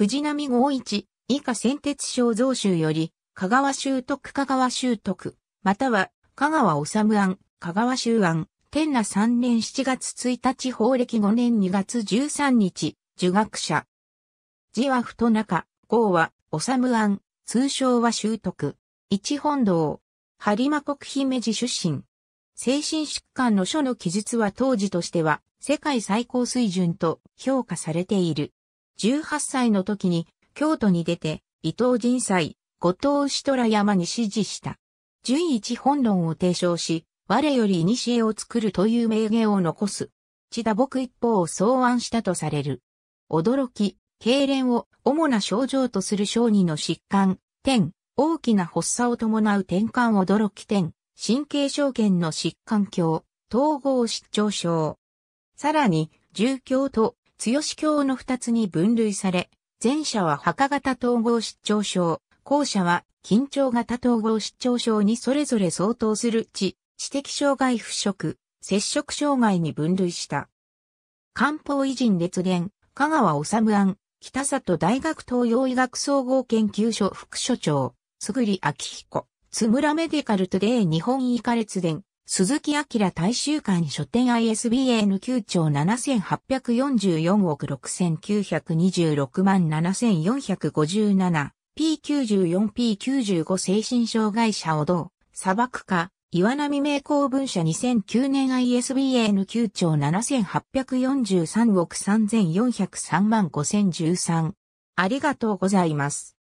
藤波五一、以下先鉄省増州より、香川州徳香川州徳、または香川治案、香川州案、天那3年7月1日法暦5年2月13日、受学者。字は太中、号は治案、通称は修徳。一本堂、播磨国姫路出身。精神疾患の書の記述は当時としては世界最高水準と評価されている。18歳の時に京都に出て伊藤仁斎、後藤志虎山に支持した。順一本論を提唱し、我より古を作るという名言を残す。千田僕一方を草案したとされる。驚き、痙攣を主な症状とする小児の疾患、点、大きな発作を伴う転換驚き点、神経症圏の疾患症、統合失調症。さらに、重症と強教の二つに分類され、前者は墓型統合失調症、後者は緊張型統合失調症にそれぞれ相当する知、知的障害腐食、摂食障害に分類した。漢方偉人列伝、香川治安、北里大学東洋医学総合研究所副所長、すぐり明彦、津村メディカルトデー日本医科列伝、鈴木明大衆館書店 ISBN 9兆7844億6926万 7457P94P95 精神障害者を同、砂漠化、岩波名工文社2009年 ISBN 9兆7843億3403万5013。ありがとうございます。